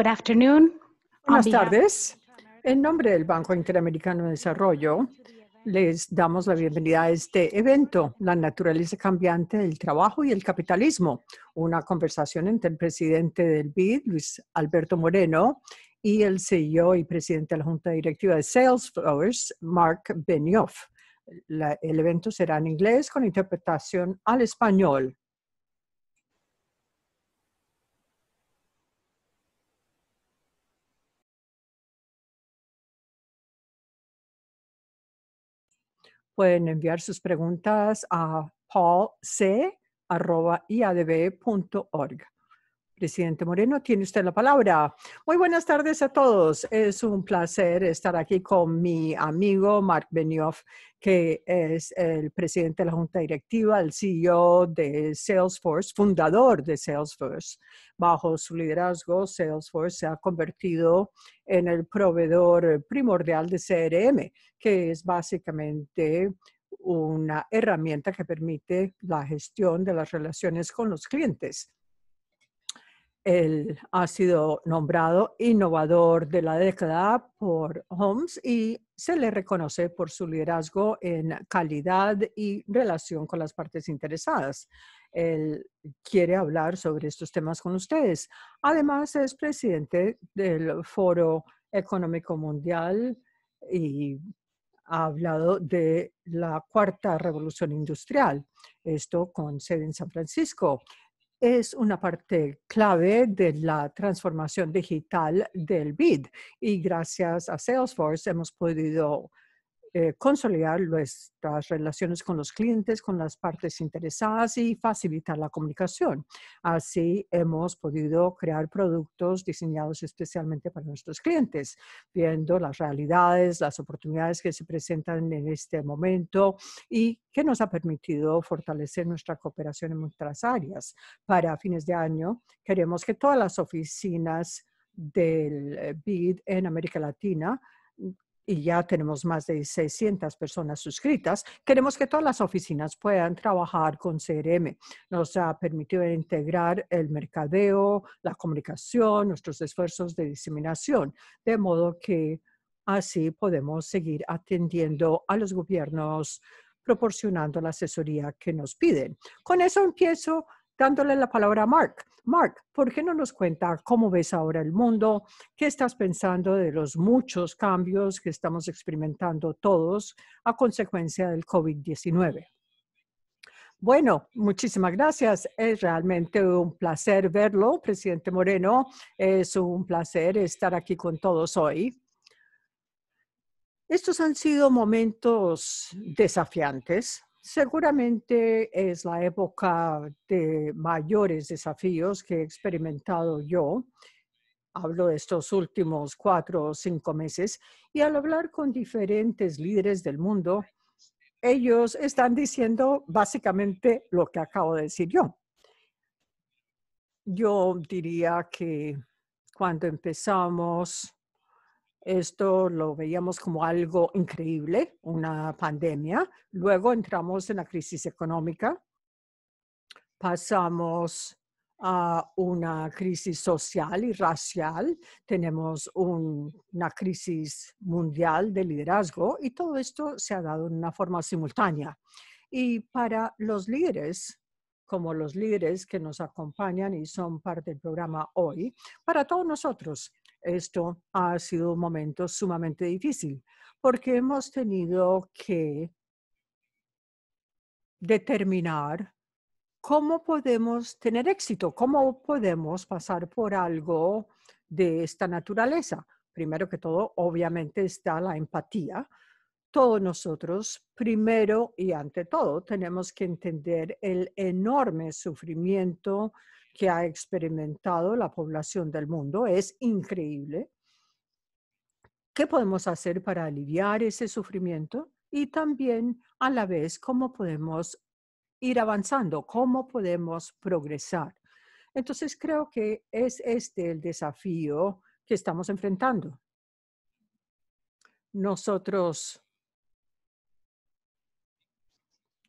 afternoon. Buenas tardes. En nombre del Banco Interamericano de Desarrollo, les damos la bienvenida a este evento, La naturaleza cambiante del trabajo y el capitalismo, una conversación entre el presidente del BID, Luis Alberto Moreno, y el CEO y presidente de la Junta Directiva de Salesforce, Mark Benioff. el evento será en inglés con interpretación al español. Pueden enviar sus preguntas a paulc.iadb.org. Presidente Moreno, tiene usted la palabra. Muy buenas tardes a todos. Es un placer estar aquí con mi amigo Mark Benioff, que es el presidente de la Junta Directiva, el CEO de Salesforce, fundador de Salesforce. Bajo su liderazgo, Salesforce se ha convertido en el proveedor primordial de CRM, que es básicamente una herramienta que permite la gestión de las relaciones con los clientes él ha sido nombrado innovador de la década por Holmes y se le reconoce por su liderazgo en calidad y relación con las partes interesadas. Él quiere hablar sobre estos temas con ustedes. Además, es presidente del Foro Económico Mundial y ha hablado de la cuarta revolución industrial, esto con sede en San Francisco es una parte clave de la transformación digital del BID y gracias a Salesforce hemos podido eh, consolidar nuestras relaciones con los clientes, con las partes interesadas y facilitar la comunicación. Así hemos podido crear productos diseñados especialmente para nuestros clientes, viendo las realidades, las oportunidades que se presentan en este momento y que nos ha permitido fortalecer nuestra cooperación en muchas áreas. Para fines de año, queremos que todas las oficinas del eh, BID en América Latina y ya tenemos más de 600 personas suscritas, queremos que todas las oficinas puedan trabajar con CRM. Nos ha permitido integrar el mercadeo, la comunicación, nuestros esfuerzos de diseminación, de modo que así podemos seguir atendiendo a los gobiernos proporcionando la asesoría que nos piden. Con eso empiezo dándole la palabra a Mark. Mark, ¿por qué no nos cuenta cómo ves ahora el mundo? ¿Qué estás pensando de los muchos cambios que estamos experimentando todos a consecuencia del COVID-19? Bueno, muchísimas gracias. Es realmente un placer verlo, presidente Moreno. Es un placer estar aquí con todos hoy. Estos han sido momentos desafiantes, Seguramente es la época de mayores desafíos que he experimentado yo. Hablo de estos últimos cuatro o cinco meses y al hablar con diferentes líderes del mundo, ellos están diciendo básicamente lo que acabo de decir yo. Yo diría que cuando empezamos esto lo veíamos como algo increíble, una pandemia. Luego entramos en la crisis económica. Pasamos a una crisis social y racial. Tenemos una crisis mundial de liderazgo y todo esto se ha dado de una forma simultánea. Y para los líderes, como los líderes que nos acompañan y son parte del programa hoy, para todos nosotros esto ha sido un momento sumamente difícil porque hemos tenido que determinar cómo podemos tener éxito, cómo podemos pasar por algo de esta naturaleza. Primero que todo, obviamente está la empatía. Todos nosotros, primero y ante todo, tenemos que entender el enorme sufrimiento que ha experimentado la población del mundo es increíble. ¿Qué podemos hacer para aliviar ese sufrimiento? Y también a la vez, ¿cómo podemos ir avanzando? ¿Cómo podemos progresar? Entonces creo que es este el desafío que estamos enfrentando. Nosotros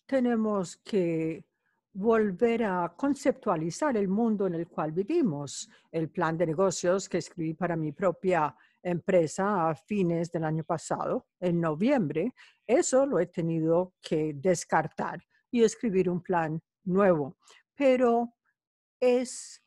tenemos que volver a conceptualizar el mundo en el cual vivimos. El plan de negocios que escribí para mi propia empresa a fines del año pasado, en noviembre, eso lo he tenido que descartar y escribir un plan nuevo. Pero es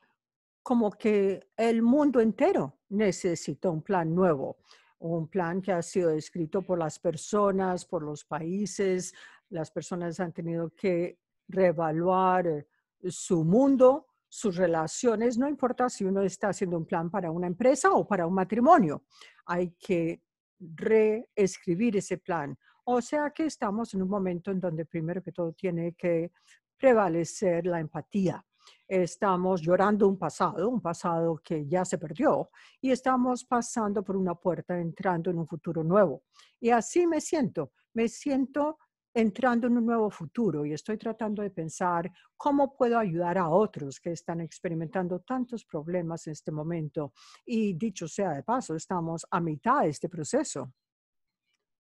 como que el mundo entero necesita un plan nuevo, un plan que ha sido escrito por las personas, por los países. Las personas han tenido que reevaluar eh, su mundo, sus relaciones, no importa si uno está haciendo un plan para una empresa o para un matrimonio, hay que reescribir ese plan. O sea que estamos en un momento en donde primero que todo tiene que prevalecer la empatía. Estamos llorando un pasado, un pasado que ya se perdió, y estamos pasando por una puerta entrando en un futuro nuevo. Y así me siento, me siento entrando en un nuevo futuro y estoy tratando de pensar cómo puedo ayudar a otros que están experimentando tantos problemas en este momento. Y dicho sea de paso, estamos a mitad de este proceso.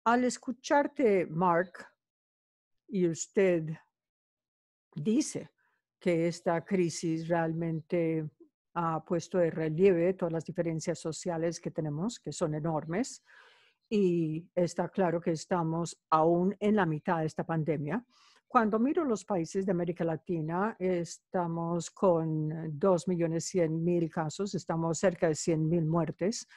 Al escucharte, Mark, y usted dice que esta crisis realmente ha puesto de relieve todas las diferencias sociales que tenemos, que son enormes, y está claro que estamos aún en la mitad de esta pandemia. Cuando miro los países de América Latina, estamos con 2.100.000 casos, estamos cerca de 100.000 muertes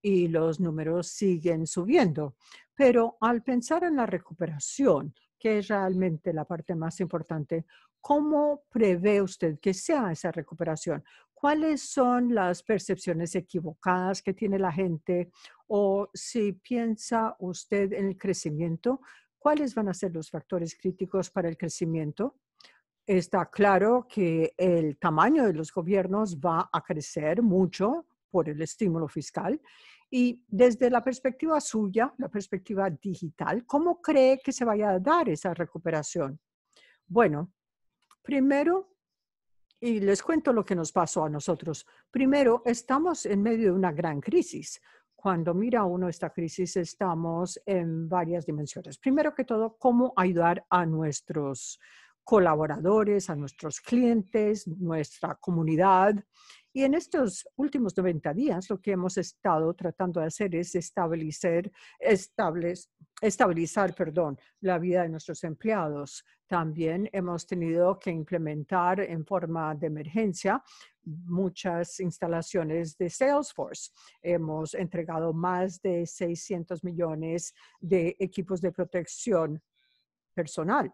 y los números siguen subiendo. Pero al pensar en la recuperación, que es realmente la parte más importante, ¿cómo prevé usted que sea esa recuperación? cuáles son las percepciones equivocadas que tiene la gente o si piensa usted en el crecimiento, cuáles van a ser los factores críticos para el crecimiento. Está claro que el tamaño de los gobiernos va a crecer mucho por el estímulo fiscal. Y desde la perspectiva suya, la perspectiva digital, ¿cómo cree que se vaya a dar esa recuperación? Bueno, primero y les cuento lo que nos pasó a nosotros. Primero, estamos en medio de una gran crisis. Cuando mira uno esta crisis, estamos en varias dimensiones. Primero que todo, cómo ayudar a nuestros colaboradores, a nuestros clientes, nuestra comunidad. Y en estos últimos 90 días lo que hemos estado tratando de hacer es establecer, estables, estabilizar perdón, la vida de nuestros empleados. También hemos tenido que implementar en forma de emergencia muchas instalaciones de Salesforce. Hemos entregado más de 600 millones de equipos de protección personal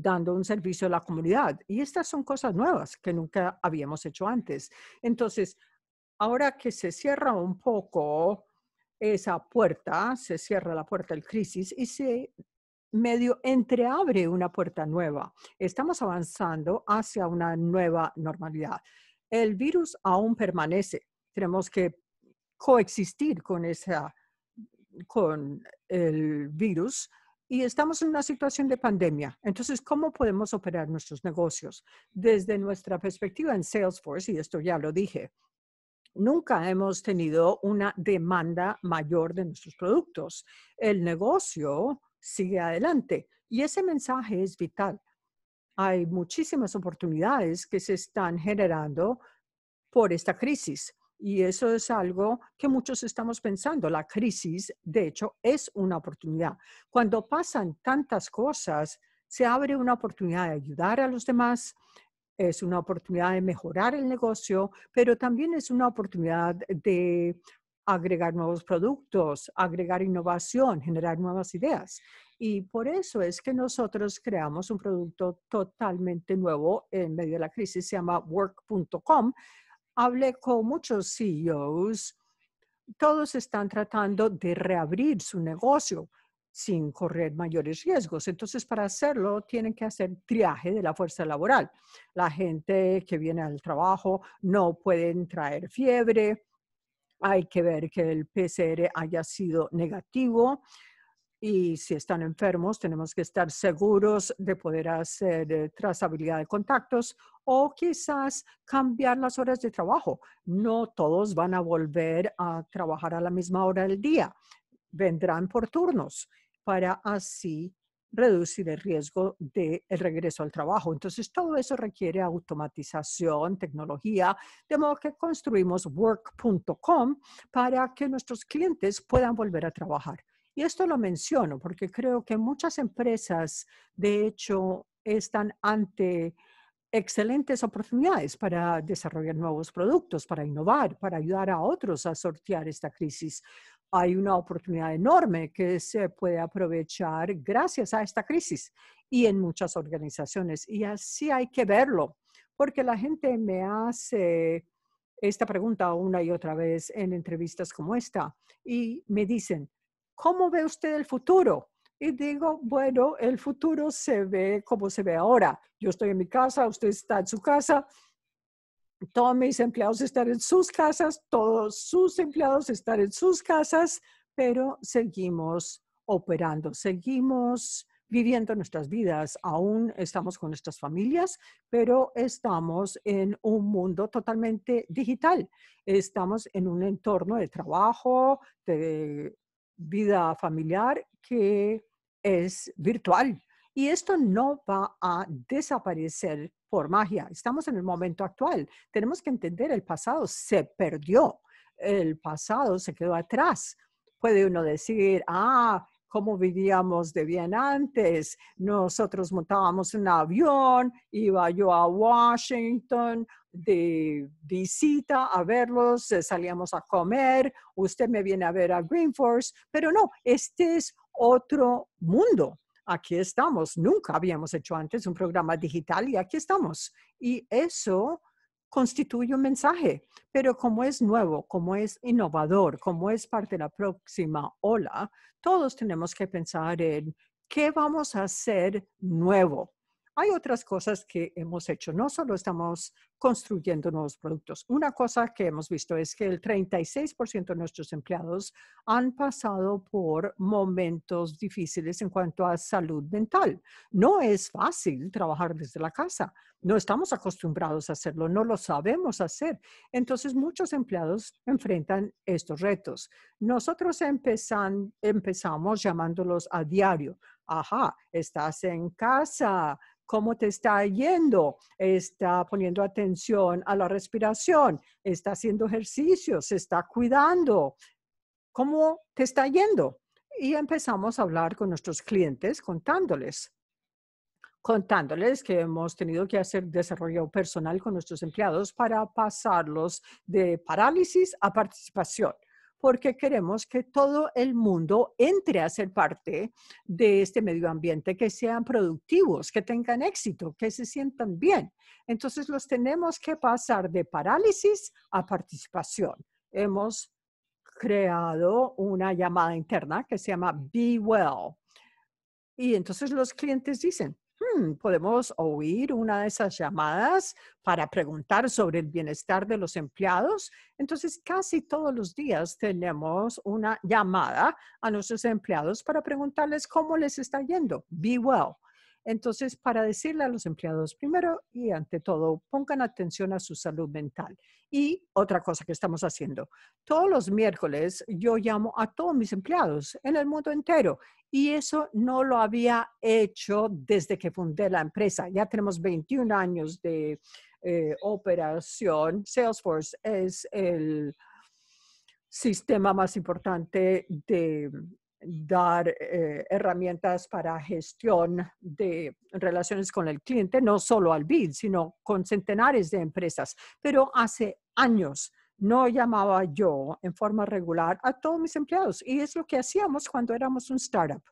dando un servicio a la comunidad. Y estas son cosas nuevas que nunca habíamos hecho antes. Entonces, ahora que se cierra un poco esa puerta, se cierra la puerta del crisis y se medio entreabre una puerta nueva. Estamos avanzando hacia una nueva normalidad. El virus aún permanece. Tenemos que coexistir con, esa, con el virus, y estamos en una situación de pandemia. Entonces, ¿cómo podemos operar nuestros negocios? Desde nuestra perspectiva en Salesforce, y esto ya lo dije, nunca hemos tenido una demanda mayor de nuestros productos. El negocio sigue adelante y ese mensaje es vital. Hay muchísimas oportunidades que se están generando por esta crisis. Y eso es algo que muchos estamos pensando. La crisis, de hecho, es una oportunidad. Cuando pasan tantas cosas, se abre una oportunidad de ayudar a los demás, es una oportunidad de mejorar el negocio, pero también es una oportunidad de agregar nuevos productos, agregar innovación, generar nuevas ideas. Y por eso es que nosotros creamos un producto totalmente nuevo en medio de la crisis, se llama work.com, hablé con muchos CEOs, todos están tratando de reabrir su negocio sin correr mayores riesgos. Entonces, para hacerlo, tienen que hacer triaje de la fuerza laboral. La gente que viene al trabajo no puede traer fiebre, hay que ver que el PCR haya sido negativo, y si están enfermos, tenemos que estar seguros de poder hacer trazabilidad de contactos o quizás cambiar las horas de trabajo. No todos van a volver a trabajar a la misma hora del día. Vendrán por turnos para así reducir el riesgo del el regreso al trabajo. Entonces, todo eso requiere automatización, tecnología, de modo que construimos work.com para que nuestros clientes puedan volver a trabajar. Y esto lo menciono porque creo que muchas empresas, de hecho, están ante excelentes oportunidades para desarrollar nuevos productos, para innovar, para ayudar a otros a sortear esta crisis. Hay una oportunidad enorme que se puede aprovechar gracias a esta crisis y en muchas organizaciones. Y así hay que verlo, porque la gente me hace esta pregunta una y otra vez en entrevistas como esta y me dicen, ¿cómo ve usted el futuro? Y digo, bueno, el futuro se ve como se ve ahora. Yo estoy en mi casa, usted está en su casa, todos mis empleados están en sus casas, todos sus empleados están en sus casas, pero seguimos operando, seguimos viviendo nuestras vidas, aún estamos con nuestras familias, pero estamos en un mundo totalmente digital. Estamos en un entorno de trabajo, de vida familiar que es virtual. Y esto no va a desaparecer por magia. Estamos en el momento actual. Tenemos que entender el pasado se perdió. El pasado se quedó atrás. Puede uno decir, ah, cómo vivíamos de bien antes. Nosotros montábamos un avión, iba yo a Washington de visita a verlos, eh, salíamos a comer, usted me viene a ver a Green Force, pero no, este es otro mundo. Aquí estamos, nunca habíamos hecho antes un programa digital y aquí estamos. Y eso constituye un mensaje, pero como es nuevo, como es innovador, como es parte de la próxima ola, todos tenemos que pensar en qué vamos a hacer nuevo hay otras cosas que hemos hecho. No solo estamos construyendo nuevos productos. Una cosa que hemos visto es que el 36% de nuestros empleados han pasado por momentos difíciles en cuanto a salud mental. No es fácil trabajar desde la casa. No estamos acostumbrados a hacerlo, no lo sabemos hacer. Entonces, muchos empleados enfrentan estos retos. Nosotros empezamos llamándolos a diario. Ajá, estás en casa, cómo te está yendo, está poniendo atención a la respiración, está haciendo ejercicios. está cuidando, cómo te está yendo. Y empezamos a hablar con nuestros clientes contándoles contándoles que hemos tenido que hacer desarrollo personal con nuestros empleados para pasarlos de parálisis a participación porque queremos que todo el mundo entre a ser parte de este medio ambiente, que sean productivos, que tengan éxito, que se sientan bien. Entonces los tenemos que pasar de parálisis a participación. Hemos creado una llamada interna que se llama Be Well. Y entonces los clientes dicen, Mm, podemos oír una de esas llamadas para preguntar sobre el bienestar de los empleados. Entonces, casi todos los días tenemos una llamada a nuestros empleados para preguntarles cómo les está yendo. Be well. Entonces, para decirle a los empleados primero y ante todo, pongan atención a su salud mental. Y otra cosa que estamos haciendo, todos los miércoles yo llamo a todos mis empleados en el mundo entero y eso no lo había hecho desde que fundé la empresa. Ya tenemos 21 años de eh, operación. Salesforce es el sistema más importante de dar eh, herramientas para gestión de relaciones con el cliente, no solo al BID, sino con centenares de empresas. Pero hace años no llamaba yo en forma regular a todos mis empleados y es lo que hacíamos cuando éramos un startup.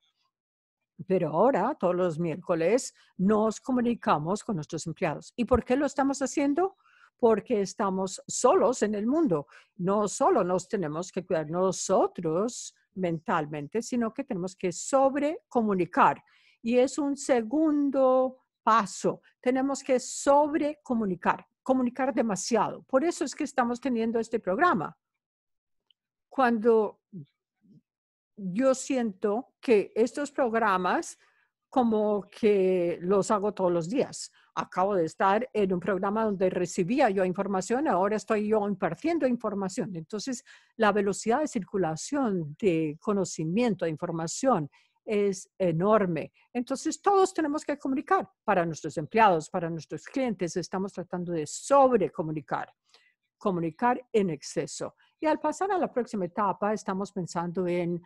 Pero ahora, todos los miércoles, nos comunicamos con nuestros empleados. ¿Y por qué lo estamos haciendo? Porque estamos solos en el mundo. No solo nos tenemos que cuidar nosotros, mentalmente, sino que tenemos que sobrecomunicar. Y es un segundo paso. Tenemos que sobrecomunicar, comunicar demasiado. Por eso es que estamos teniendo este programa. Cuando yo siento que estos programas como que los hago todos los días acabo de estar en un programa donde recibía yo información, ahora estoy yo impartiendo información. Entonces, la velocidad de circulación de conocimiento, de información, es enorme. Entonces, todos tenemos que comunicar para nuestros empleados, para nuestros clientes. Estamos tratando de sobrecomunicar, comunicar en exceso. Y al pasar a la próxima etapa, estamos pensando en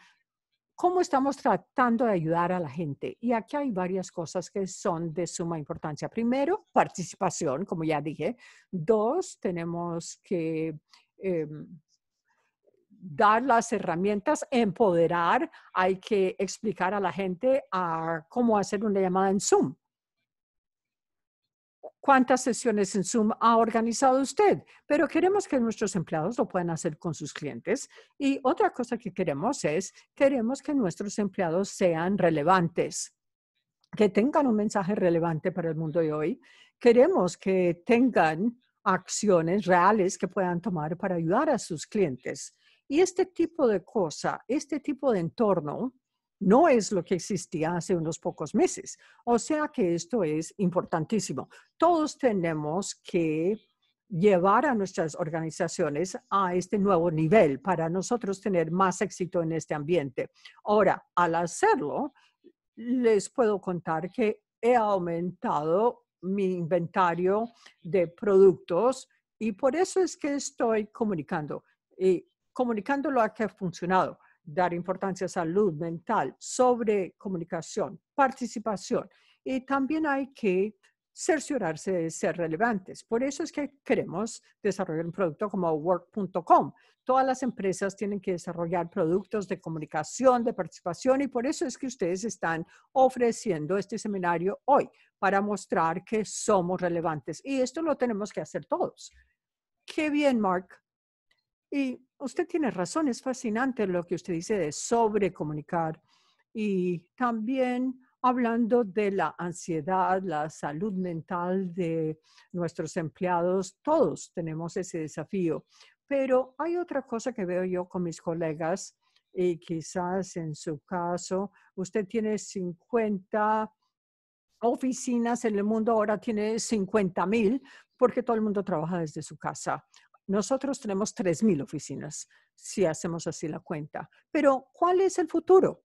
¿Cómo estamos tratando de ayudar a la gente? Y aquí hay varias cosas que son de suma importancia. Primero, participación, como ya dije. Dos, tenemos que em, dar las herramientas, empoderar, hay que explicar a la gente cómo hacer una llamada en Zoom cuántas sesiones en Zoom ha organizado usted, pero queremos que nuestros empleados lo puedan hacer con sus clientes. Y otra cosa que queremos es, queremos que nuestros empleados sean relevantes, que tengan un mensaje relevante para el mundo de hoy. Queremos que tengan acciones reales que puedan tomar para ayudar a sus clientes. Y este tipo de cosa, este tipo de entorno no es lo que existía hace unos pocos meses. O sea que esto es importantísimo. Todos tenemos que llevar a nuestras organizaciones a este nuevo nivel para nosotros tener más éxito en este ambiente. Ahora, al hacerlo, les puedo contar que he aumentado mi inventario de productos y por eso es que estoy comunicando y comunicando lo que ha funcionado dar importancia a salud mental, sobre comunicación, participación. Y también hay que cerciorarse de ser relevantes. Por eso es que queremos desarrollar un producto como work.com. Todas las empresas tienen que desarrollar productos de comunicación, de participación y por eso es que ustedes están ofreciendo este seminario hoy para mostrar que somos relevantes. Y esto lo tenemos que hacer todos. Qué bien, Mark. Y usted tiene razón, es fascinante lo que usted dice de sobrecomunicar y también hablando de la ansiedad, la salud mental de nuestros empleados, todos tenemos ese desafío. Pero hay otra cosa que veo yo con mis colegas y quizás en su caso, usted tiene 50 oficinas en el mundo, ahora tiene 50 mil porque todo el mundo trabaja desde su casa. Nosotros tenemos 3.000 oficinas, si hacemos así la cuenta. Pero, ¿cuál es el futuro?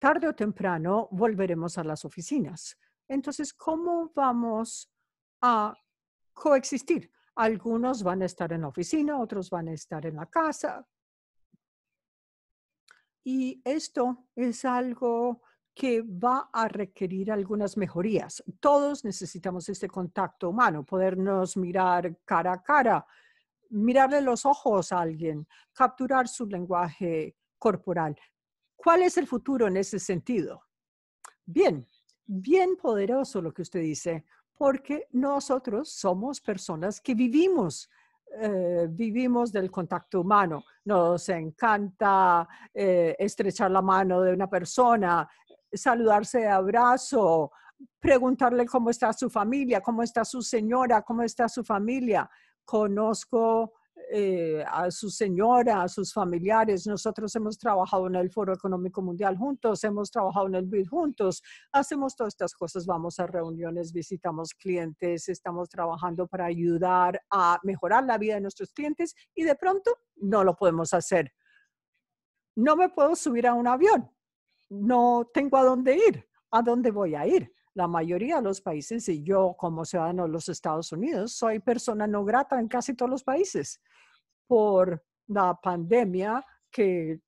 Tarde o temprano volveremos a las oficinas. Entonces, ¿cómo vamos a coexistir? Algunos van a estar en la oficina, otros van a estar en la casa. Y esto es algo que va a requerir algunas mejorías. Todos necesitamos este contacto humano, podernos mirar cara a cara, mirarle los ojos a alguien, capturar su lenguaje corporal. ¿Cuál es el futuro en ese sentido? Bien, bien poderoso lo que usted dice, porque nosotros somos personas que vivimos eh, vivimos del contacto humano. Nos encanta eh, estrechar la mano de una persona, saludarse de abrazo, preguntarle cómo está su familia, cómo está su señora, cómo está su familia conozco eh, a su señora, a sus familiares. Nosotros hemos trabajado en el Foro Económico Mundial juntos, hemos trabajado en el BID juntos, hacemos todas estas cosas, vamos a reuniones, visitamos clientes, estamos trabajando para ayudar a mejorar la vida de nuestros clientes y de pronto no lo podemos hacer. No me puedo subir a un avión, no tengo a dónde ir, a dónde voy a ir la mayoría de los países, y yo como ciudadano de los Estados Unidos, soy persona no grata en casi todos los países por la pandemia que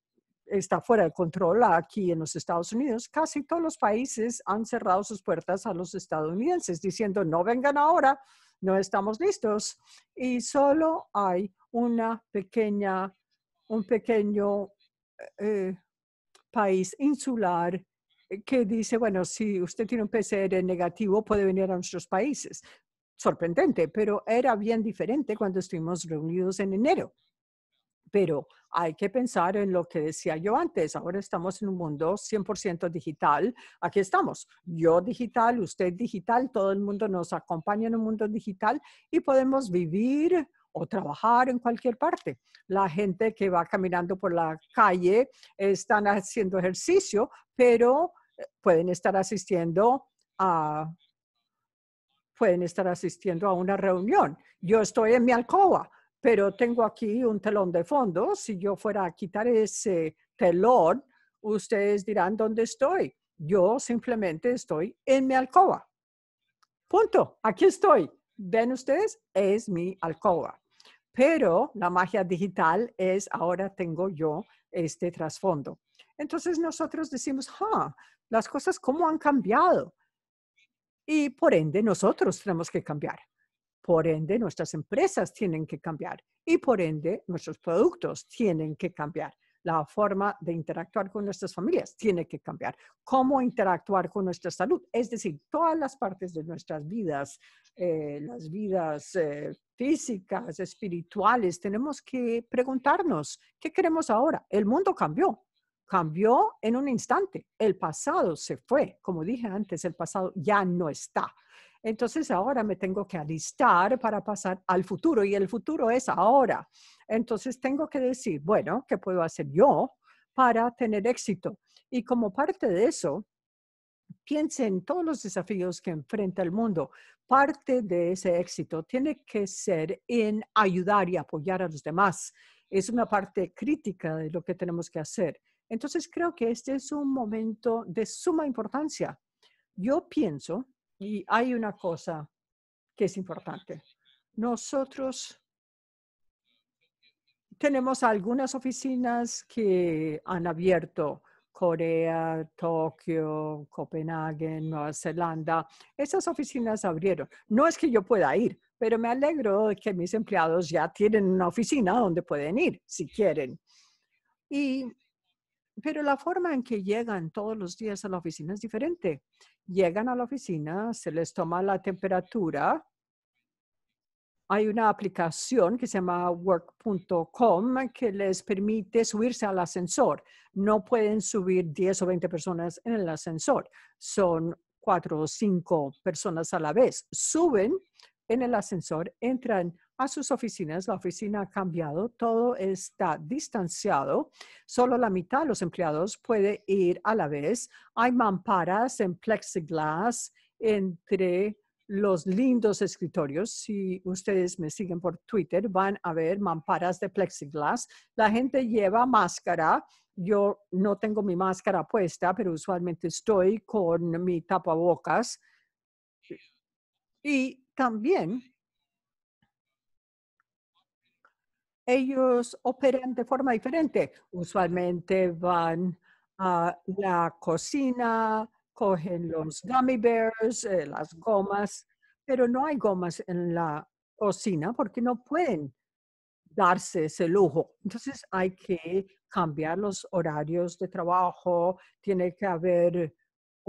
está fuera de control aquí en los Estados Unidos, casi todos los países han cerrado sus puertas a los estadounidenses diciendo no vengan ahora, no estamos listos y solo hay una pequeña, un pequeño eh, país insular eh, que dice, bueno, si usted tiene un PCR negativo, puede venir a nuestros países. Sorprendente, pero era bien diferente cuando estuvimos reunidos en enero. Pero hay que pensar en lo que decía yo antes. Ahora estamos en un mundo 100% digital. Aquí estamos. Yo digital, usted digital, todo el mundo nos acompaña en un mundo digital y podemos vivir o trabajar en cualquier parte. La gente que va caminando por la calle están haciendo ejercicio, pero pueden estar asistiendo a pueden estar asistiendo a una reunión. Yo estoy en mi alcoba, pero tengo aquí un telón de fondo. Si yo fuera a quitar ese telón, ustedes dirán dónde estoy. Yo simplemente estoy en mi alcoba. Punto. Aquí estoy. ¿Ven ustedes? Es mi alcoba. Pero la magia digital es ahora tengo yo este trasfondo. Entonces nosotros decimos, ah, las cosas cómo han cambiado. Y por ende nosotros tenemos que cambiar. Por ende nuestras empresas tienen que cambiar. Y por ende nuestros productos tienen que cambiar. La forma de interactuar con nuestras familias tiene que cambiar. Cómo interactuar con nuestra salud. Es decir, todas las partes de nuestras vidas, eh, las vidas eh, físicas, espirituales, tenemos que preguntarnos, ¿qué queremos ahora? El mundo cambió, cambió en un instante. El pasado se fue, como dije antes, el pasado ya no está. Entonces ahora me tengo que alistar para pasar al futuro y el futuro es ahora. Entonces tengo que decir, bueno, ¿qué puedo hacer yo para tener éxito? Y como parte de eso, piense en todos los desafíos que enfrenta el mundo. Parte de ese éxito tiene que ser en ayudar y apoyar a los demás. Es una parte crítica de lo que tenemos que hacer. Entonces creo que este es un momento de suma importancia. Yo pienso, y hay una cosa que es importante, nosotros tenemos algunas oficinas que han abierto Corea, Tokio, Copenhague, Nueva Zelanda. Esas oficinas abrieron. No es que yo pueda ir, pero me alegro de que mis empleados ya tienen una oficina donde pueden ir si quieren. Y pero la forma en que llegan todos los días a la oficina es diferente. Llegan a la oficina, se les toma la temperatura. Hay una aplicación que se llama work.com que les permite subirse al ascensor. No pueden subir 10 o 20 personas en el ascensor. Son cuatro o cinco personas a la vez. Suben en el ascensor, entran a sus oficinas. La oficina ha cambiado, todo está distanciado. Solo la mitad de los empleados puede ir a la vez. Hay mamparas en plexiglas entre los lindos escritorios. Si ustedes me siguen por Twitter, van a ver mamparas de plexiglas. La gente lleva máscara. Yo no tengo mi máscara puesta, pero usualmente estoy con mi tapabocas. Y también ellos operan de forma diferente. Usualmente van a la cocina, cogen los gummy bears, eh, las gomas, pero no hay gomas en la cocina porque no pueden darse ese lujo. Entonces hay que cambiar los horarios de trabajo, tiene que haber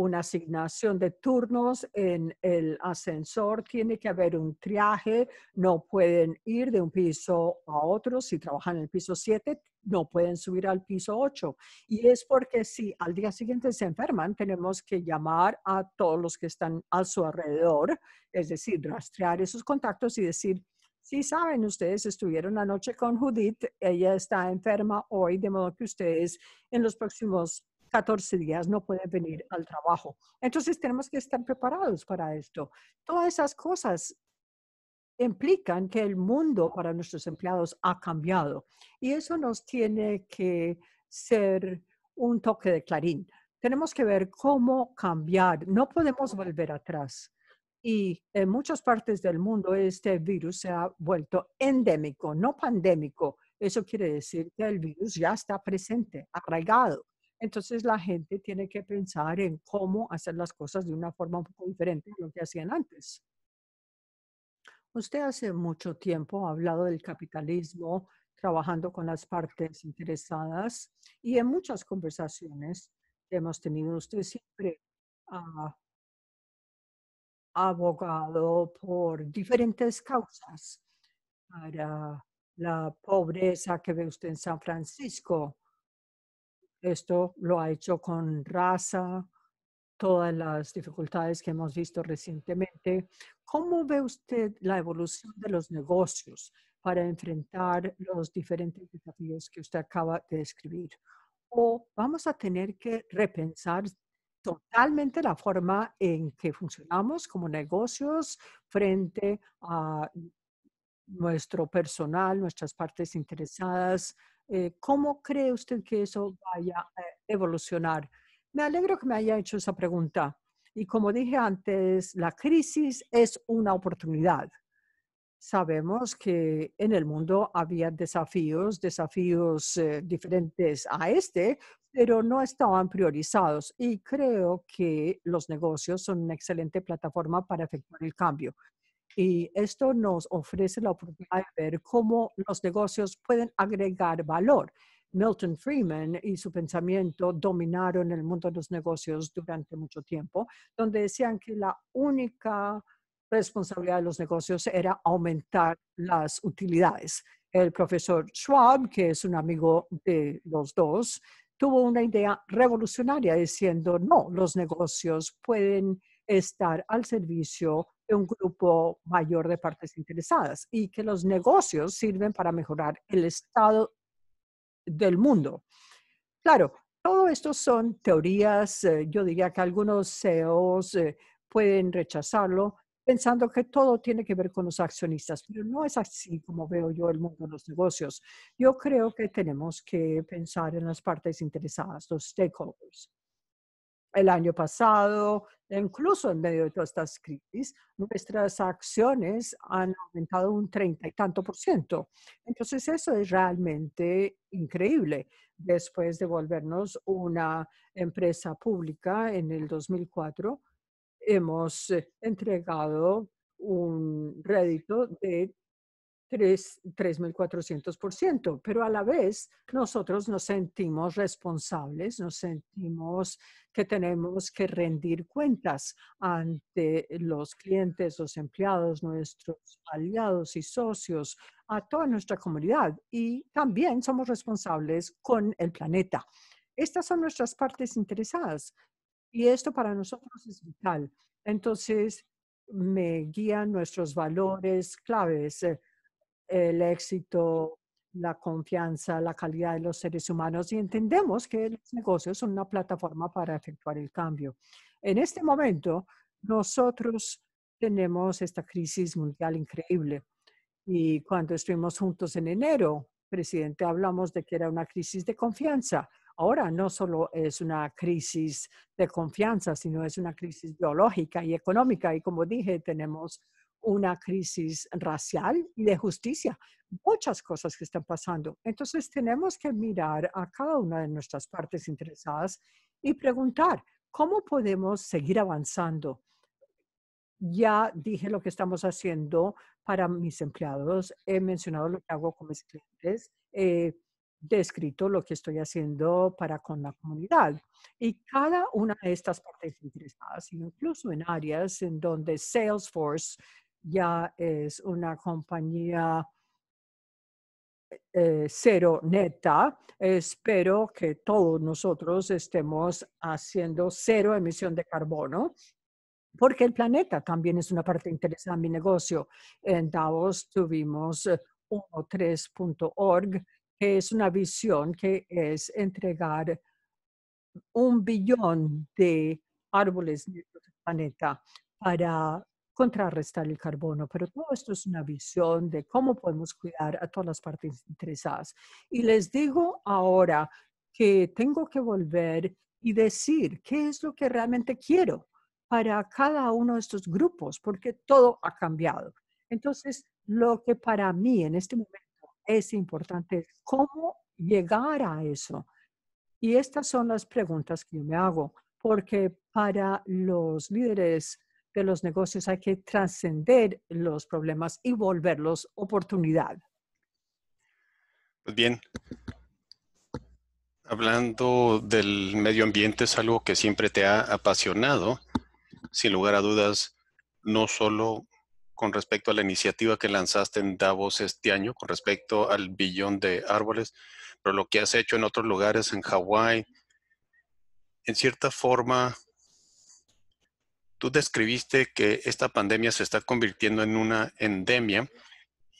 una asignación de turnos en el ascensor, tiene que haber un triaje, no pueden ir de un piso a otro, si trabajan en el piso 7, no pueden subir al piso 8. Y es porque si al día siguiente se enferman, tenemos que llamar a todos los que están a su alrededor, es decir, rastrear esos contactos y decir, si sí, saben, ustedes estuvieron anoche con Judith, ella está enferma hoy, de modo que ustedes en los próximos 14 días no pueden venir al trabajo. Entonces tenemos que estar preparados para esto. Todas esas cosas implican que el mundo para nuestros empleados ha cambiado y eso nos tiene que ser un toque de clarín. Tenemos que ver cómo cambiar. No podemos volver atrás. Y en muchas partes del mundo este virus se ha vuelto endémico, no pandémico. Eso quiere decir que el virus ya está presente, arraigado. Entonces la gente tiene que pensar en cómo hacer las cosas de una forma un poco diferente de lo que hacían antes. Usted hace mucho tiempo ha hablado del capitalismo, trabajando con las partes interesadas y en muchas conversaciones que hemos tenido, usted siempre ha abogado por diferentes causas para la pobreza que ve usted en San Francisco, esto lo ha hecho con raza, todas las dificultades que hemos visto recientemente. ¿Cómo ve usted la evolución de los negocios para enfrentar los diferentes desafíos que usted acaba de describir? ¿O vamos a tener que repensar totalmente la forma en que funcionamos como negocios frente a nuestro personal, nuestras partes interesadas, eh, ¿Cómo cree usted que eso vaya a evolucionar? Me alegro que me haya hecho esa pregunta. Y como dije antes, la crisis es una oportunidad. Sabemos que en el mundo había desafíos, desafíos eh, diferentes a este, pero no estaban priorizados y creo que los negocios son una excelente plataforma para efectuar el cambio. Y esto nos ofrece la oportunidad de ver cómo los negocios pueden agregar valor. Milton Freeman y su pensamiento dominaron el mundo de los negocios durante mucho tiempo, donde decían que la única responsabilidad de los negocios era aumentar las utilidades. El profesor Schwab, que es un amigo de los dos, tuvo una idea revolucionaria diciendo, no, los negocios pueden estar al servicio un grupo mayor de partes interesadas y que los negocios sirven para mejorar el estado del mundo. Claro, todo esto son teorías, eh, yo diría que algunos CEOs eh, pueden rechazarlo pensando que todo tiene que ver con los accionistas, pero no es así como veo yo el mundo de los negocios. Yo creo que tenemos que pensar en las partes interesadas, los stakeholders el año pasado, incluso en medio de todas estas crisis, nuestras acciones han aumentado un treinta y tanto por ciento. Entonces eso es realmente increíble. Después de volvernos una empresa pública en el 2004, hemos eh, entregado un rédito de 3.400%, pero a la vez nosotros nos sentimos responsables, nos sentimos que tenemos que rendir cuentas ante los clientes, los empleados, nuestros aliados y socios, a toda nuestra comunidad y también somos responsables con el planeta. Estas son nuestras partes interesadas y esto para nosotros es vital. Entonces, me guían nuestros valores claves. Eh, el éxito, la confianza, la calidad de los seres humanos y entendemos que los negocios son una plataforma para efectuar el cambio. En este momento, nosotros tenemos esta crisis mundial increíble y cuando estuvimos juntos en enero, presidente, hablamos de que era una crisis de confianza. Ahora no solo es una crisis de confianza, sino es una crisis biológica y económica. Y como dije, tenemos una crisis racial y de justicia, muchas cosas que están pasando. Entonces tenemos que mirar a cada una de nuestras partes interesadas y preguntar, ¿cómo podemos seguir avanzando? Ya dije lo que estamos haciendo para mis empleados, he mencionado lo que hago con mis clientes, he descrito lo que estoy haciendo para con la comunidad. Y cada una de estas partes interesadas, incluso en áreas en donde Salesforce ya es una compañía eh, cero neta. Espero que todos nosotros estemos haciendo cero emisión de carbono porque el planeta también es una parte interesante de mi negocio. En Davos tuvimos eh, org que es una visión que es entregar un billón de árboles del planeta para contrarrestar el carbono, pero todo esto es una visión de cómo podemos cuidar a todas las partes interesadas. Y les digo ahora que tengo que volver y decir qué es lo que realmente quiero para cada uno de estos grupos, porque todo ha cambiado. Entonces, lo que para mí en este momento es importante es cómo llegar a eso. Y estas son las preguntas que yo me hago, porque para los líderes de los negocios hay que trascender los problemas y volverlos oportunidad. Pues bien, hablando del medio ambiente es algo que siempre te ha apasionado, sin lugar a dudas, no solo con respecto a la iniciativa que lanzaste en Davos este año, con respecto al billón de árboles, pero lo que has hecho en otros lugares, en Hawái, en cierta forma Tú describiste que esta pandemia se está convirtiendo en una endemia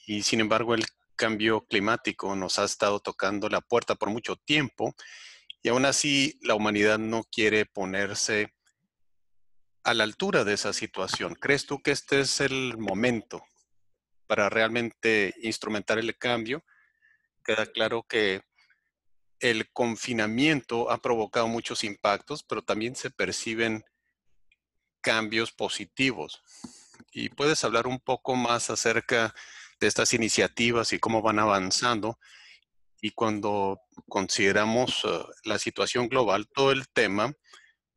y sin embargo el cambio climático nos ha estado tocando la puerta por mucho tiempo y aún así la humanidad no quiere ponerse a la altura de esa situación. ¿Crees tú que este es el momento para realmente instrumentar el cambio? Queda claro que el confinamiento ha provocado muchos impactos, pero también se perciben cambios positivos. ¿Y puedes hablar un poco más acerca de estas iniciativas y cómo van avanzando? Y cuando consideramos eh, la situación global, todo el tema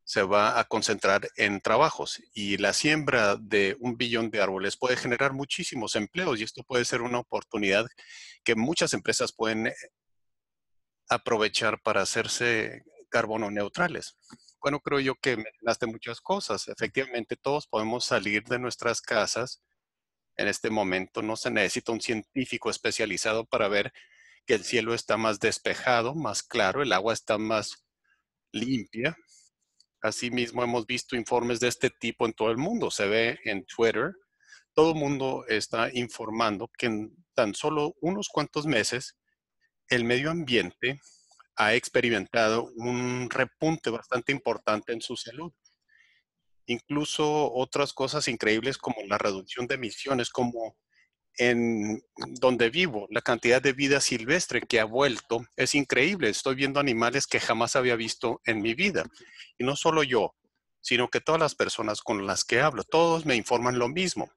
se va a concentrar en trabajos y la siembra de un billón de árboles puede generar muchísimos empleos y esto puede ser una oportunidad que muchas empresas pueden eh, aprovechar para hacerse carbono neutrales bueno, creo yo que mencionaste muchas cosas. Efectivamente, todos podemos salir de nuestras casas. En este momento no se necesita un científico especializado para ver que el cielo está más despejado, más claro, el agua está más limpia. Asimismo, hemos visto informes de este tipo en todo el mundo. Se ve en Twitter. Todo el mundo está informando que en tan solo unos cuantos meses el medio ambiente ha experimentado un repunte bastante importante en su salud. Incluso otras cosas increíbles como la reducción de emisiones, como en donde vivo, la cantidad de vida silvestre que ha vuelto es increíble. Estoy viendo animales que jamás había visto en mi vida. Y no solo yo, sino que todas las personas con las que hablo, todos me informan lo mismo.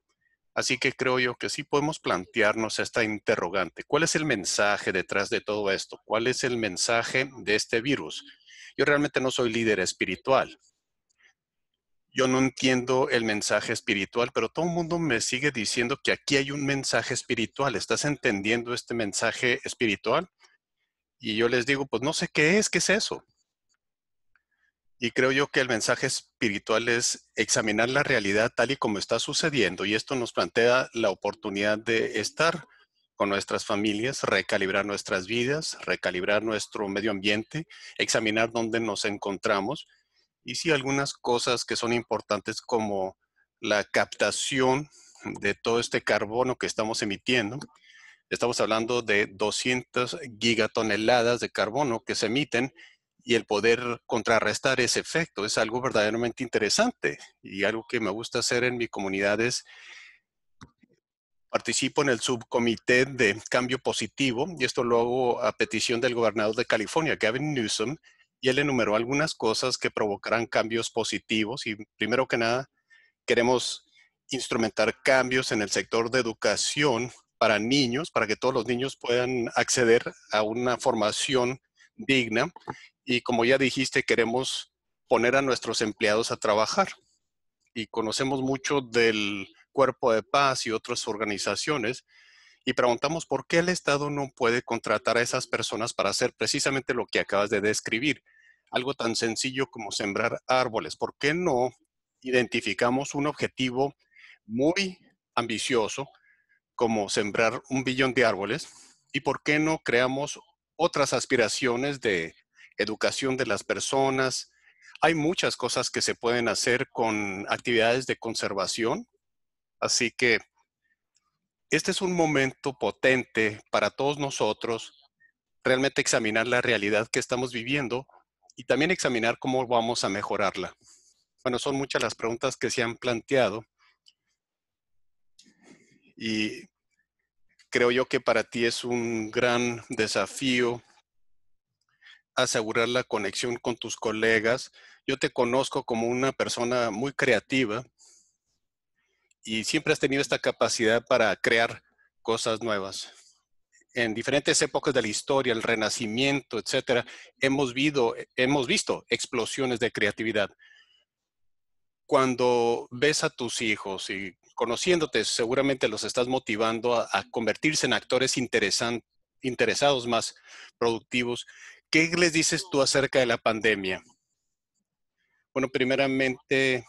Así que creo yo que sí podemos plantearnos esta interrogante. ¿Cuál es el mensaje detrás de todo esto? ¿Cuál es el mensaje de este virus? Yo realmente no soy líder espiritual. Yo no entiendo el mensaje espiritual, pero todo el mundo me sigue diciendo que aquí hay un mensaje espiritual. ¿Estás entendiendo este mensaje espiritual? Y yo les digo, pues no sé qué es, qué es eso. Y creo yo que el mensaje espiritual es examinar la realidad tal y como está sucediendo. Y esto nos plantea la oportunidad de estar con nuestras familias, recalibrar nuestras vidas, recalibrar nuestro medio ambiente, examinar dónde nos encontramos. Y si algunas cosas que son importantes como la captación de todo este carbono que estamos emitiendo. Estamos hablando de 200 gigatoneladas de carbono que se emiten y el poder contrarrestar ese efecto es algo verdaderamente interesante y algo que me gusta hacer en mi comunidad es participo en el subcomité de cambio positivo y esto lo hago a petición del gobernador de California, Gavin Newsom, y él enumeró algunas cosas que provocarán cambios positivos y primero que nada queremos instrumentar cambios en el sector de educación para niños, para que todos los niños puedan acceder a una formación digna y como ya dijiste, queremos poner a nuestros empleados a trabajar. Y conocemos mucho del Cuerpo de Paz y otras organizaciones y preguntamos por qué el Estado no puede contratar a esas personas para hacer precisamente lo que acabas de describir, algo tan sencillo como sembrar árboles. ¿Por qué no identificamos un objetivo muy ambicioso como sembrar un billón de árboles? ¿Y por qué no creamos otras aspiraciones de educación de las personas. Hay muchas cosas que se pueden hacer con actividades de conservación. Así que este es un momento potente para todos nosotros, realmente examinar la realidad que estamos viviendo y también examinar cómo vamos a mejorarla. Bueno, son muchas las preguntas que se han planteado. Y creo yo que para ti es un gran desafío asegurar la conexión con tus colegas. Yo te conozco como una persona muy creativa y siempre has tenido esta capacidad para crear cosas nuevas. En diferentes épocas de la historia, el renacimiento, etcétera, hemos visto, hemos visto explosiones de creatividad cuando ves a tus hijos y conociéndote, seguramente los estás motivando a, convertirse en actores interesados más productivos. ¿Qué les dices tú acerca de la pandemia? Bueno, primeramente,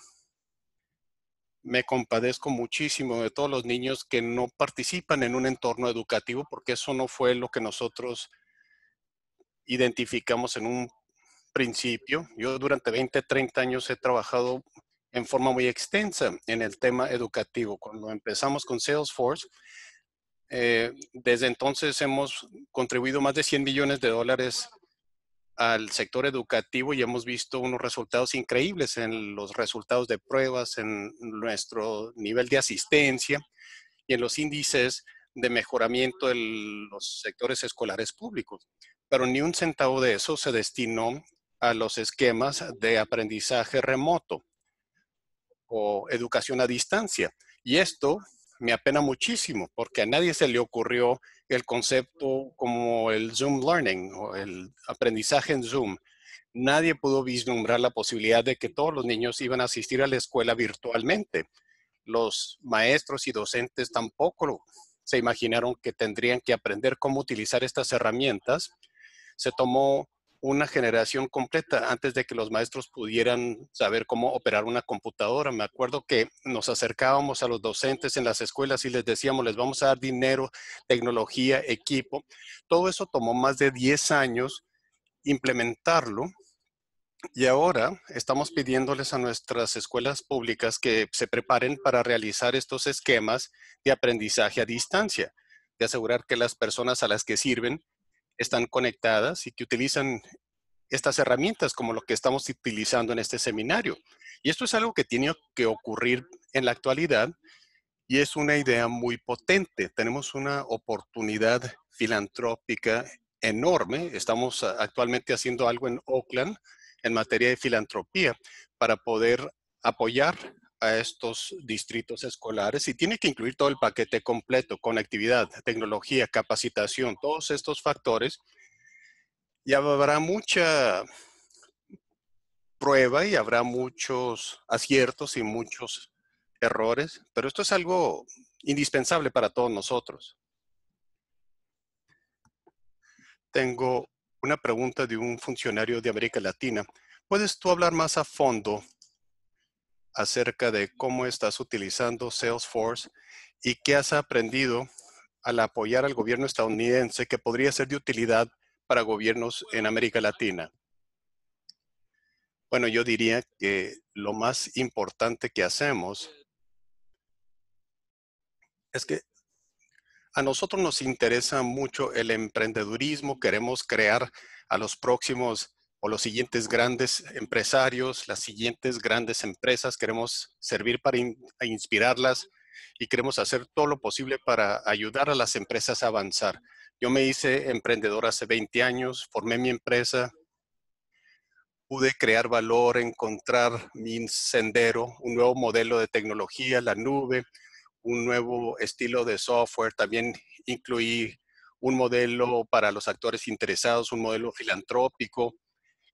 me compadezco muchísimo de todos los niños que no participan en un entorno educativo porque eso no fue lo que nosotros identificamos en un principio. Yo durante 20, 30 años he trabajado en forma muy extensa en el tema educativo. Cuando empezamos con Salesforce, eh, desde entonces hemos contribuido más de 100 millones de dólares al sector educativo y hemos visto unos resultados increíbles en los resultados de pruebas, en nuestro nivel de asistencia y en los índices de mejoramiento de los sectores escolares públicos. Pero ni un centavo de eso se destinó a los esquemas de aprendizaje remoto o educación a distancia. Y esto me apena muchísimo porque a nadie se le ocurrió el concepto como el Zoom Learning o el aprendizaje en Zoom. Nadie pudo vislumbrar la posibilidad de que todos los niños iban a asistir a la escuela virtualmente. Los maestros y docentes tampoco se imaginaron que tendrían que aprender cómo utilizar estas herramientas. Se tomó una generación completa antes de que los maestros pudieran saber cómo operar una computadora. Me acuerdo que nos acercábamos a los docentes en las escuelas y les decíamos, les vamos a dar dinero, tecnología, equipo. Todo eso tomó más de 10 años implementarlo. Y ahora estamos pidiéndoles a nuestras escuelas públicas que se preparen para realizar estos esquemas de aprendizaje a distancia, de asegurar que las personas a las que sirven están conectadas y que utilizan estas herramientas como lo que estamos utilizando en este seminario. Y esto es algo que tiene que ocurrir en la actualidad y es una idea muy potente. Tenemos una oportunidad filantrópica enorme. Estamos actualmente haciendo algo en Oakland en materia de filantropía para poder apoyar a estos distritos escolares y tiene que incluir todo el paquete completo, conectividad, tecnología, capacitación, todos estos factores. Y habrá mucha prueba y habrá muchos aciertos y muchos errores, pero esto es algo indispensable para todos nosotros. Tengo una pregunta de un funcionario de América Latina. ¿Puedes tú hablar más a fondo acerca de cómo estás utilizando Salesforce y qué has aprendido al apoyar al gobierno estadounidense que podría ser de utilidad para gobiernos en América Latina. Bueno, yo diría que lo más importante que hacemos es que a nosotros nos interesa mucho el emprendedurismo, queremos crear a los próximos o los siguientes grandes empresarios, las siguientes grandes empresas. Queremos servir para inspirarlas y queremos hacer todo lo posible para ayudar a las empresas a avanzar. Yo me hice emprendedor hace 20 años, formé mi empresa, pude crear valor, encontrar mi sendero, un nuevo modelo de tecnología, la nube, un nuevo estilo de software, también incluí un modelo para los actores interesados, un modelo filantrópico,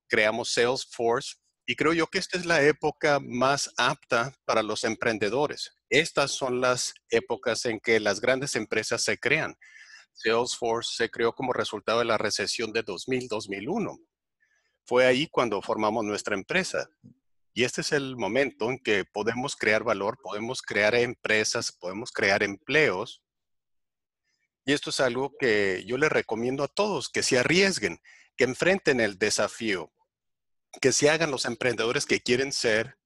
creamos Salesforce y creo yo que esta es la época más apta para los emprendedores. Estas son las épocas en que las grandes empresas se crean. Salesforce se creó como resultado de la recesión de 2000-2001. Fue ahí cuando formamos nuestra empresa. Y este es el momento en que podemos crear valor, podemos crear empresas, podemos crear empleos. Y esto es algo que yo les recomiendo a todos, que se arriesguen, que enfrenten el desafío, que se hagan los emprendedores que quieren ser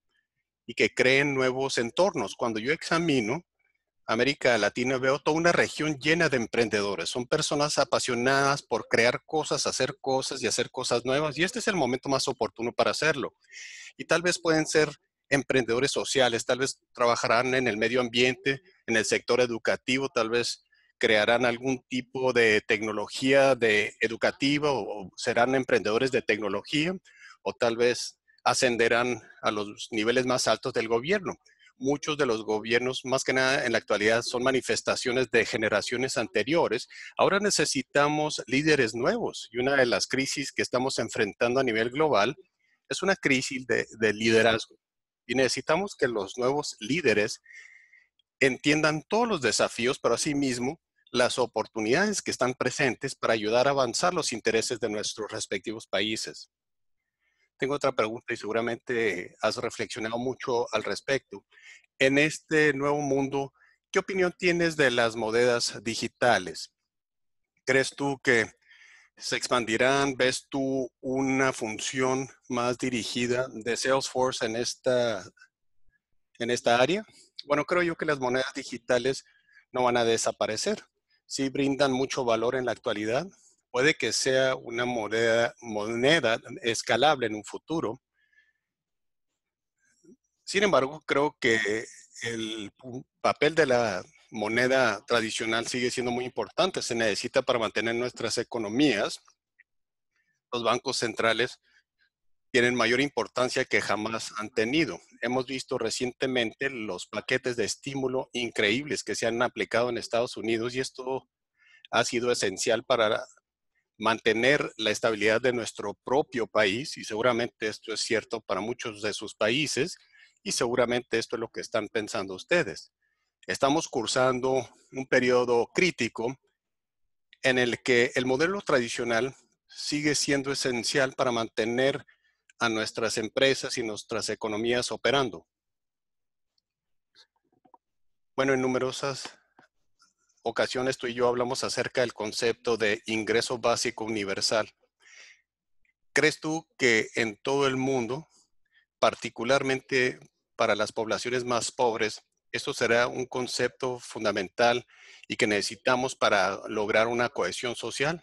y que creen nuevos entornos. Cuando yo examino América Latina, veo toda una región llena de emprendedores. Son personas apasionadas por crear cosas, hacer cosas y hacer cosas nuevas. Y este es el momento más oportuno para hacerlo. Y tal vez pueden ser emprendedores sociales, tal vez trabajarán en el medio ambiente, en el sector educativo, tal vez crearán algún tipo de tecnología de educativa o serán emprendedores de tecnología o tal vez ascenderán a los niveles más altos del gobierno. Muchos de los gobiernos, más que nada en la actualidad, son manifestaciones de generaciones anteriores. Ahora necesitamos líderes nuevos y una de las crisis que estamos enfrentando a nivel global es una crisis de, liderazgo. Y necesitamos que los nuevos líderes entiendan todos los desafíos, pero asimismo las oportunidades que están presentes para ayudar a avanzar los intereses de nuestros respectivos países tengo otra pregunta y seguramente has reflexionado mucho al respecto. En este nuevo mundo, ¿qué opinión tienes de las monedas digitales? ¿Crees tú que se expandirán? ¿Ves tú una función más dirigida de Salesforce en esta, en esta área? Bueno, creo yo que las monedas digitales no van a desaparecer. Sí brindan mucho valor en la actualidad, puede que sea una moneda, escalable en un futuro. Sin embargo, creo que el papel de la moneda tradicional sigue siendo muy importante. Se necesita para mantener nuestras economías. Los bancos centrales tienen mayor importancia que jamás han tenido. Hemos visto recientemente los paquetes de estímulo increíbles que se han aplicado en Estados Unidos y esto ha sido esencial para mantener la estabilidad de nuestro propio país, y seguramente esto es cierto para muchos de sus países, y seguramente esto es lo que están pensando ustedes. Estamos cursando un periodo crítico en el que el modelo tradicional sigue siendo esencial para mantener a nuestras empresas y nuestras economías operando. Bueno, en numerosas ocasiones tú y yo hablamos acerca del concepto de ingreso básico universal. ¿Crees tú que en todo el mundo, particularmente para las poblaciones más pobres, esto será un concepto fundamental y que necesitamos para lograr una cohesión social?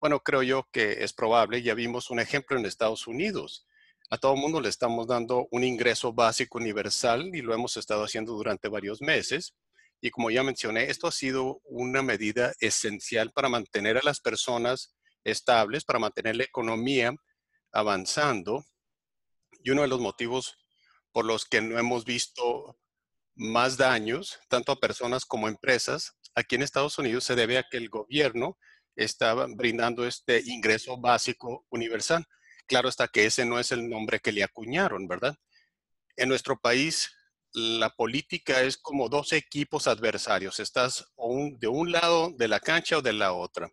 Bueno, creo yo que es probable. Ya vimos un ejemplo en Estados Unidos. A todo el mundo le estamos dando un ingreso básico universal y lo hemos estado haciendo durante varios meses. Y como ya mencioné, esto ha sido una medida esencial para mantener a las personas estables, para mantener la economía avanzando. Y uno de los motivos por los que no hemos visto más daños, tanto a personas como a empresas, aquí en Estados Unidos se debe a que el gobierno estaba brindando este ingreso básico universal. Claro hasta que ese no es el nombre que le acuñaron, ¿verdad? En nuestro país la política es como dos equipos adversarios. Estás de un lado de la cancha o de la otra.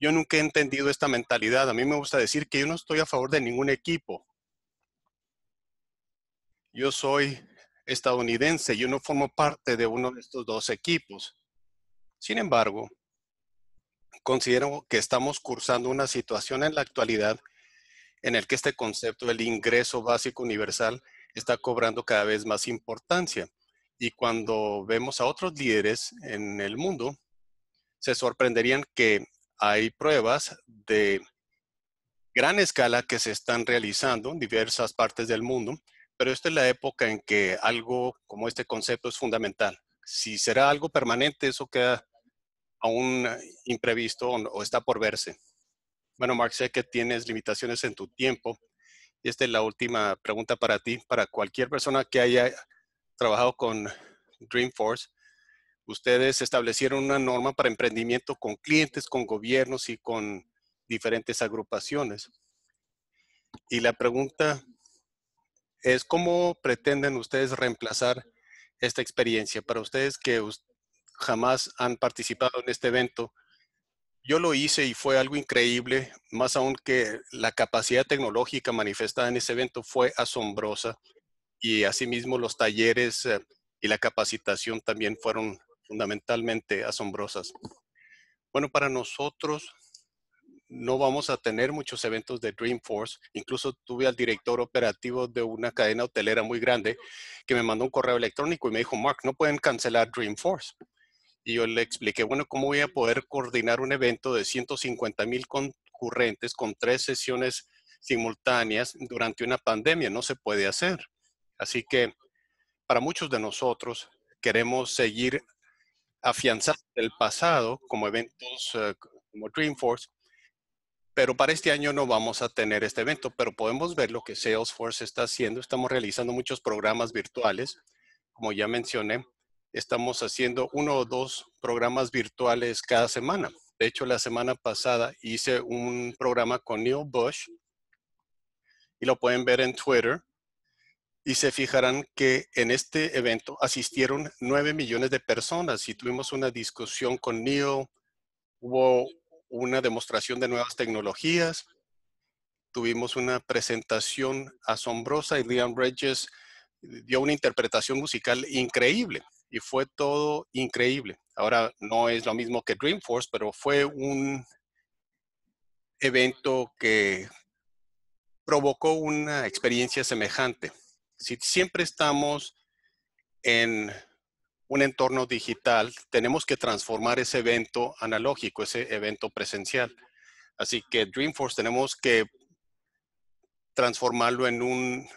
Yo nunca he entendido esta mentalidad. A mí me gusta decir que yo no estoy a favor de ningún equipo. Yo soy estadounidense, yo no formo parte de uno de estos dos equipos. Sin embargo, considero que estamos cursando una situación en la actualidad en el que este concepto del ingreso básico universal está cobrando cada vez más importancia. Y cuando vemos a otros líderes en el mundo, se sorprenderían que hay pruebas de gran escala que se están realizando en diversas partes del mundo, pero esta es la época en que algo como este concepto es fundamental. Si será algo permanente, eso queda aún imprevisto o, está por verse. Bueno, Mark, sé que tienes limitaciones en tu tiempo, y esta es la última pregunta para ti, para cualquier persona que haya trabajado con Dreamforce. Ustedes establecieron una norma para emprendimiento con clientes, con gobiernos y con diferentes agrupaciones. Y la pregunta es cómo pretenden ustedes reemplazar esta experiencia para ustedes que jamás han participado en este evento yo lo hice y fue algo increíble, más aún que la capacidad tecnológica manifestada en ese evento fue asombrosa y asimismo los talleres eh, y la capacitación también fueron fundamentalmente asombrosas. Bueno, para nosotros no vamos a tener muchos eventos de Dreamforce. Incluso tuve al director operativo de una cadena hotelera muy grande que me mandó un correo electrónico y me dijo, Mark, no pueden cancelar Dreamforce. Y yo le expliqué, bueno, ¿cómo voy a poder coordinar un evento de 150 concurrentes con tres sesiones simultáneas durante una pandemia? No se puede hacer. Así que para muchos de nosotros queremos seguir afianzando el pasado como eventos eh, como Dreamforce, pero para este año no vamos a tener este evento, pero podemos ver lo que Salesforce está haciendo. Estamos realizando muchos programas virtuales, como ya mencioné, estamos haciendo uno o dos programas virtuales cada semana. De hecho, la semana pasada hice un programa con Neil Bush y lo pueden ver en Twitter. Y se fijarán que en este evento asistieron 9 millones de personas y tuvimos una discusión con Neil, hubo una demostración de nuevas tecnologías, tuvimos una presentación asombrosa y Liam Bridges dio una interpretación musical increíble y fue todo increíble. Ahora no es lo mismo que Dreamforce, pero fue un evento que provocó una experiencia semejante. Si siempre estamos en un entorno digital, tenemos que transformar ese evento analógico, ese evento presencial. Así que Dreamforce tenemos que transformarlo en un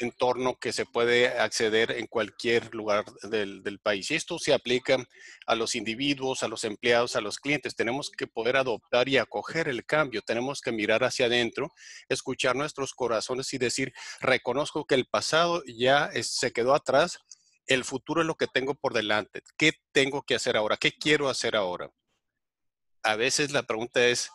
entorno que se puede acceder en cualquier lugar del, país. Y esto se aplica a los individuos, a los empleados, a los clientes. Tenemos que poder adoptar y acoger el cambio. Tenemos que mirar hacia adentro, escuchar nuestros corazones y decir, reconozco que el pasado ya se quedó atrás, el futuro es lo que tengo por delante. ¿Qué tengo que hacer ahora? ¿Qué quiero hacer ahora? A veces la pregunta es,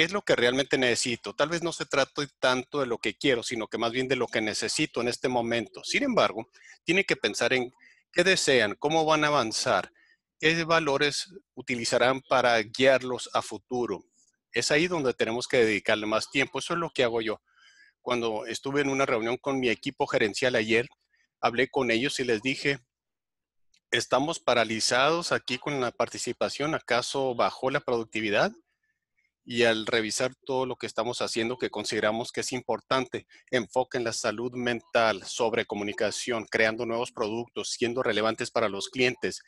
¿Qué es lo que realmente necesito? Tal vez no se trate tanto de lo que quiero, sino que más bien de lo que necesito en este momento. Sin embargo, tiene que pensar en qué desean, cómo van a avanzar, qué valores utilizarán para guiarlos a futuro. Es ahí donde tenemos que dedicarle más tiempo. Eso es lo que hago yo. Cuando estuve en una reunión con mi equipo gerencial ayer, hablé con ellos y les dije, estamos paralizados aquí con la participación, ¿acaso bajó la productividad? y al revisar todo lo que estamos haciendo que consideramos que es importante, enfoque en la salud mental, sobre comunicación, creando nuevos productos, siendo relevantes para los clientes,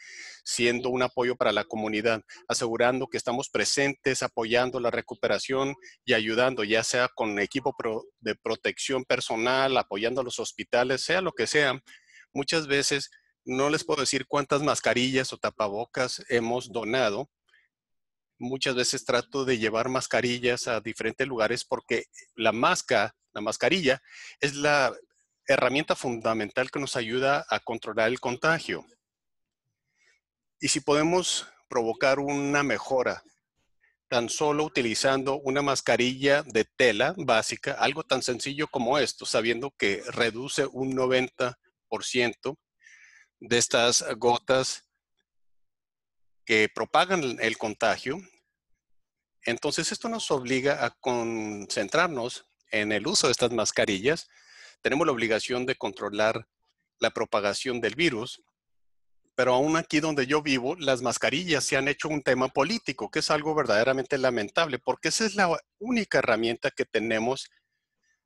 siendo un apoyo para la comunidad, asegurando que estamos presentes, apoyando la recuperación y ayudando, ya sea con equipo de protección personal, apoyando a los hospitales, sea lo que sea. Muchas veces no les puedo decir cuántas mascarillas o tapabocas hemos donado, muchas veces trato de llevar mascarillas a diferentes lugares porque la máscara, la mascarilla, es la herramienta fundamental que nos ayuda a controlar el contagio. Y si podemos provocar una mejora tan solo utilizando una mascarilla de tela básica, algo tan sencillo como esto, sabiendo que reduce un 90% de estas gotas que propagan el contagio, entonces, esto nos obliga a concentrarnos en el uso de estas mascarillas. Tenemos la obligación de controlar la propagación del virus, pero aún aquí donde yo vivo, las mascarillas se han hecho un tema político, que es algo verdaderamente lamentable, porque esa es la única herramienta que tenemos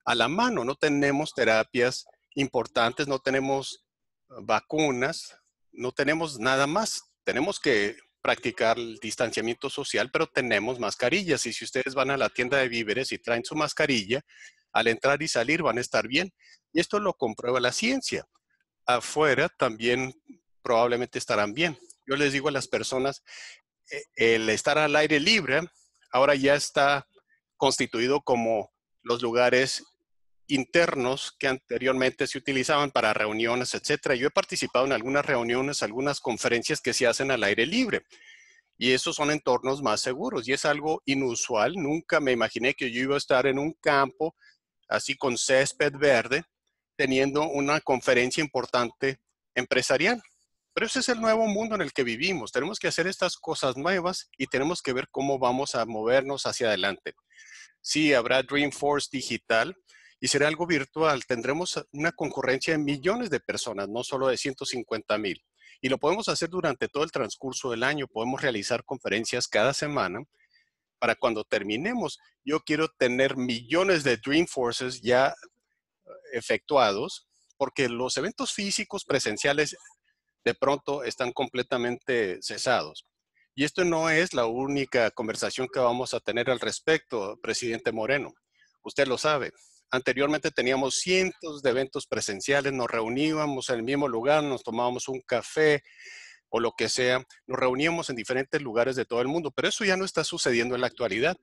a la mano. No tenemos terapias importantes, no tenemos vacunas, no tenemos nada más. Tenemos que practicar el distanciamiento social, pero tenemos mascarillas y si ustedes van a la tienda de víveres y traen su mascarilla, al entrar y salir van a estar bien. Y esto lo comprueba la ciencia. Afuera también probablemente estarán bien. Yo les digo a las personas, eh, el estar al aire libre ahora ya está constituido como los lugares internos que anteriormente se utilizaban para reuniones, etcétera. Yo he participado en algunas reuniones, algunas conferencias que se hacen al aire libre. Y esos son entornos más seguros y es algo inusual. Nunca me imaginé que yo iba a estar en un campo así con césped verde teniendo una conferencia importante empresarial. Pero ese es el nuevo mundo en el que vivimos. Tenemos que hacer estas cosas nuevas y tenemos que ver cómo vamos a movernos hacia adelante. Sí, habrá Dreamforce Digital, y será algo virtual. Tendremos una concurrencia de millones de personas, no solo de 150 mil. Y lo podemos hacer durante todo el transcurso del año. Podemos realizar conferencias cada semana. Para cuando terminemos, yo quiero tener millones de Dream Forces ya eh, efectuados, porque los eventos físicos presenciales de pronto están completamente cesados. Y esto no es la única conversación que vamos a tener al respecto, presidente Moreno. Usted lo sabe. Anteriormente teníamos cientos de eventos presenciales, nos reuníamos en el mismo lugar, nos tomábamos un café o lo que sea, nos reuníamos en diferentes lugares de todo el mundo, pero eso ya no está sucediendo en la actualidad.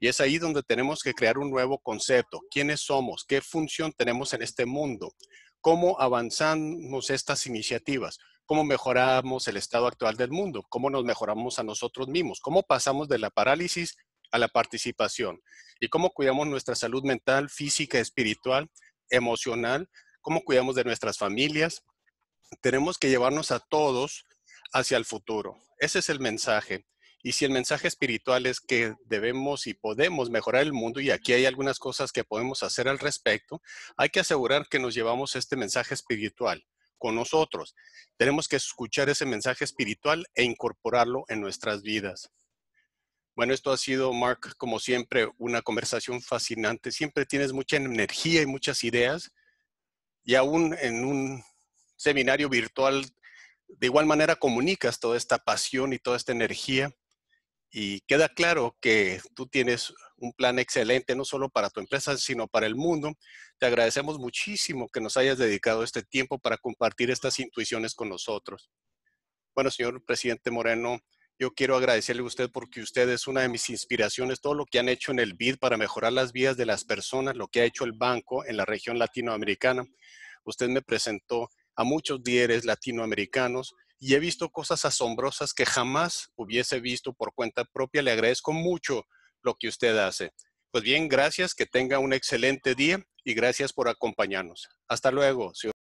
Y es ahí donde tenemos que crear un nuevo concepto. ¿Quiénes somos? ¿Qué función tenemos en este mundo? ¿Cómo avanzamos estas iniciativas? ¿Cómo mejoramos el estado actual del mundo? ¿Cómo nos mejoramos a nosotros mismos? ¿Cómo pasamos de la parálisis a la participación y cómo cuidamos nuestra salud mental, física, espiritual, emocional, cómo cuidamos de nuestras familias. Tenemos que llevarnos a todos hacia el futuro. Ese es el mensaje. Y si el mensaje espiritual es que debemos y podemos mejorar el mundo, y aquí hay algunas cosas que podemos hacer al respecto, hay que asegurar que nos llevamos este mensaje espiritual con nosotros. Tenemos que escuchar ese mensaje espiritual e incorporarlo en nuestras vidas. Bueno, esto ha sido, Mark, como siempre, una conversación fascinante. Siempre tienes mucha energía y muchas ideas. Y aún en un seminario virtual, de igual manera comunicas toda esta pasión y toda esta energía. Y queda claro que tú tienes un plan excelente, no solo para tu empresa, sino para el mundo. Te agradecemos muchísimo que nos hayas dedicado este tiempo para compartir estas intuiciones con nosotros. Bueno, señor presidente Moreno, yo quiero agradecerle a usted porque usted es una de mis inspiraciones, todo lo que han hecho en el BID para mejorar las vidas de las personas, lo que ha hecho el banco en la región latinoamericana. Usted me presentó a muchos líderes latinoamericanos y he visto cosas asombrosas que jamás hubiese visto por cuenta propia. Le agradezco mucho lo que usted hace. Pues bien, gracias, que tenga un excelente día y gracias por acompañarnos. Hasta luego.